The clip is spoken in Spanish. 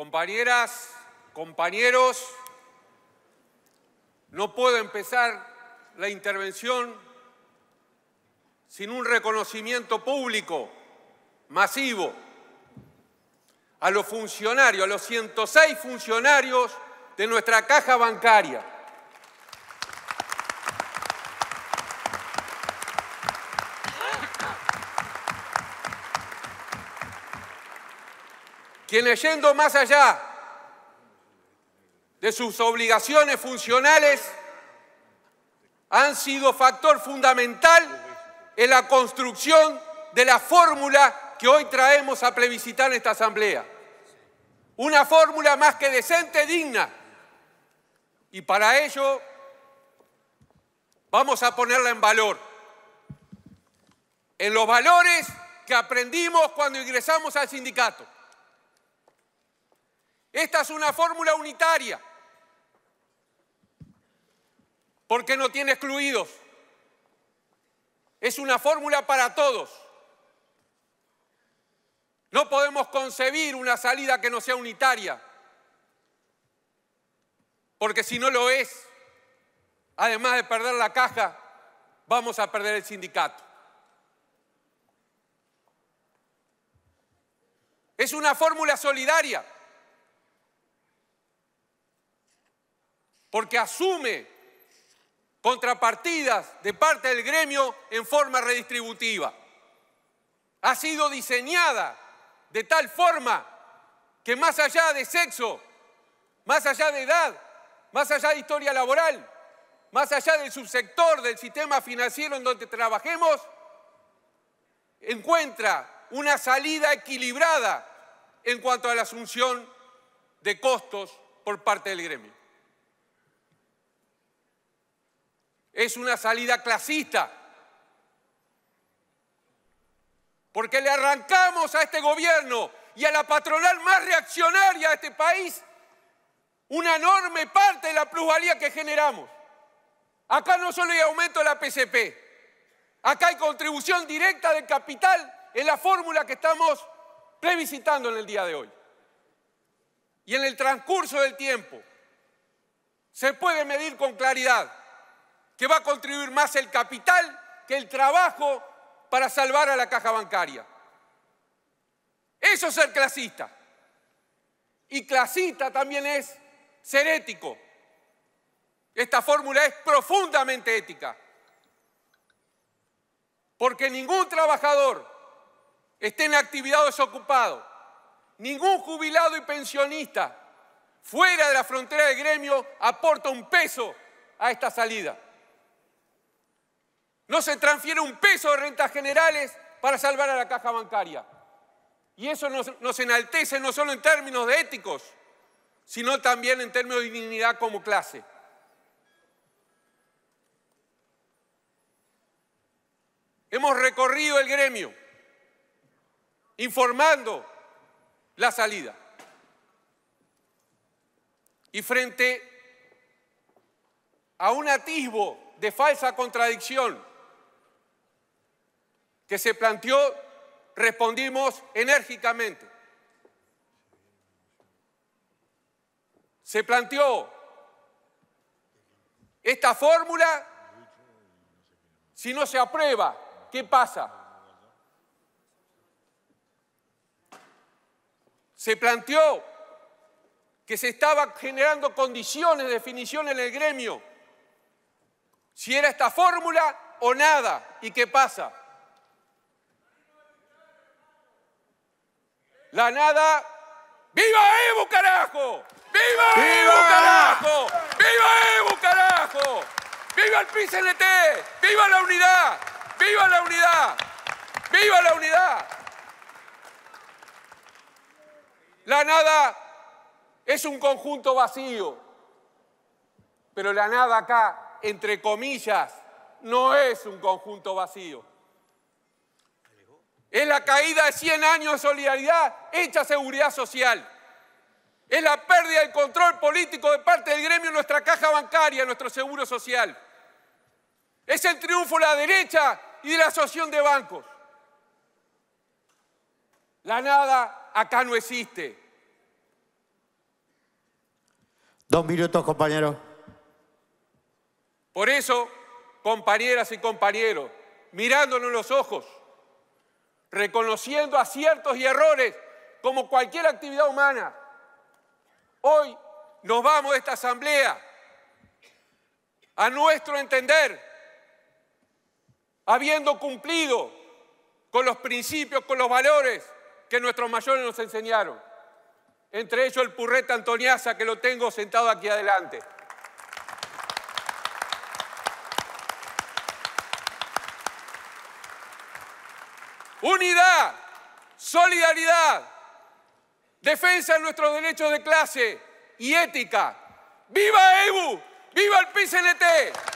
Compañeras, compañeros, no puedo empezar la intervención sin un reconocimiento público masivo a los funcionarios, a los 106 funcionarios de nuestra caja bancaria. quienes yendo más allá de sus obligaciones funcionales han sido factor fundamental en la construcción de la fórmula que hoy traemos a plebiscitar en esta Asamblea. Una fórmula más que decente, digna. Y para ello vamos a ponerla en valor. En los valores que aprendimos cuando ingresamos al sindicato. Esta es una fórmula unitaria, porque no tiene excluidos. Es una fórmula para todos. No podemos concebir una salida que no sea unitaria, porque si no lo es, además de perder la caja, vamos a perder el sindicato. Es una fórmula solidaria. porque asume contrapartidas de parte del gremio en forma redistributiva. Ha sido diseñada de tal forma que más allá de sexo, más allá de edad, más allá de historia laboral, más allá del subsector del sistema financiero en donde trabajemos, encuentra una salida equilibrada en cuanto a la asunción de costos por parte del gremio. Es una salida clasista. Porque le arrancamos a este gobierno y a la patronal más reaccionaria de este país una enorme parte de la plusvalía que generamos. Acá no solo hay aumento de la PCP, acá hay contribución directa del capital en la fórmula que estamos previsitando en el día de hoy. Y en el transcurso del tiempo se puede medir con claridad que va a contribuir más el capital que el trabajo para salvar a la caja bancaria. Eso es ser clasista. Y clasista también es ser ético. Esta fórmula es profundamente ética. Porque ningún trabajador esté en actividad o desocupado, ningún jubilado y pensionista fuera de la frontera del gremio aporta un peso a esta salida. No se transfiere un peso de rentas generales para salvar a la caja bancaria. Y eso nos, enaltece no solo en términos de éticos, sino también en términos de dignidad como clase. Hemos recorrido el gremio informando la salida. Y frente a un atisbo de falsa contradicción que se planteó, respondimos enérgicamente. Se planteó esta fórmula, si no se aprueba, ¿qué pasa? Se planteó que se estaba generando condiciones, definición en el gremio, si era esta fórmula o nada, ¿y qué pasa? la nada. ¡Viva Evo, carajo! ¡Viva, ¡Viva! Evo, carajo! ¡Viva Evo, carajo! ¡Viva el PCNT! ¡Viva la unidad! ¡Viva la unidad! ¡Viva la unidad! La nada es un conjunto vacío, pero la nada acá, entre comillas, no es un conjunto vacío. Es la caída de 100 años de solidaridad hecha seguridad social. Es la pérdida del control político de parte del gremio en nuestra caja bancaria, en nuestro seguro social. Es el triunfo de la derecha y de la asociación de bancos. La nada acá no existe. Dos minutos, compañero. Por eso, compañeras y compañeros, mirándonos los ojos, reconociendo aciertos y errores como cualquier actividad humana. Hoy nos vamos a esta asamblea, a nuestro entender, habiendo cumplido con los principios, con los valores que nuestros mayores nos enseñaron. Entre ellos el purreta Antoniaza, que lo tengo sentado aquí adelante. unidad, solidaridad, defensa de nuestros derechos de clase y ética. ¡Viva EBU! ¡Viva el PCNT!